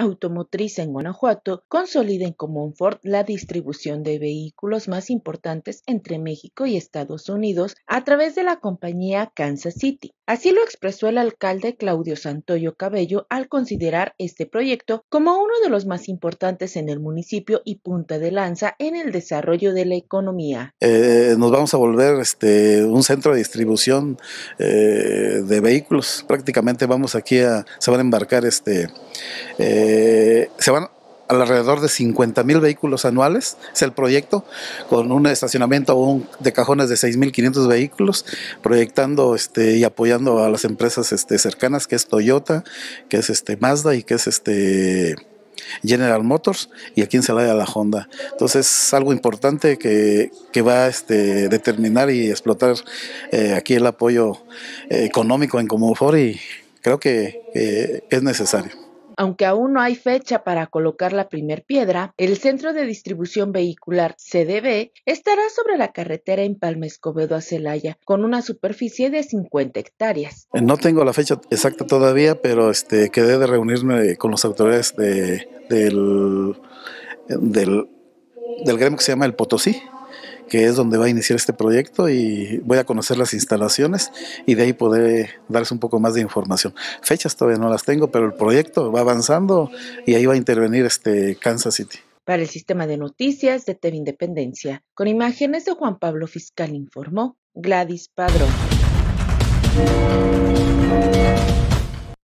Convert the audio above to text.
automotriz en Guanajuato consoliden como un Ford la distribución de vehículos más importantes entre México y Estados Unidos a través de la compañía Kansas City. Así lo expresó el alcalde Claudio Santoyo Cabello al considerar este proyecto como uno de los más importantes en el municipio y punta de lanza en el desarrollo de la economía. Eh, nos vamos a volver este, un centro de distribución eh, de vehículos. Prácticamente vamos aquí a, se van a embarcar este, eh, eh, se van alrededor de 50 mil vehículos anuales, es el proyecto, con un estacionamiento de cajones de 6.500 vehículos, proyectando este, y apoyando a las empresas este, cercanas, que es Toyota, que es este, Mazda y que es este, General Motors, y aquí en Celaya la Honda. Entonces es algo importante que, va a este, determinar y explotar eh, aquí el apoyo eh, económico en Comofor y creo que es necesario. Aunque aún no hay fecha para colocar la primer piedra, el centro de distribución vehicular CDB estará sobre la carretera Palma Escobedo a Celaya con una superficie de 50 hectáreas. Eh, no tengo la fecha exacta todavía, pero este quedé de reunirme con los autoridades del, del, del gremio que se llama el Potosí que es donde va a iniciar este proyecto y voy a conocer las instalaciones y de ahí poder darles un poco más de información. Fechas todavía no las tengo, pero el proyecto va avanzando y ahí va a intervenir este Kansas City. Para el sistema de noticias de TV Independencia, con imágenes de Juan Pablo Fiscal informó Gladys Padrón.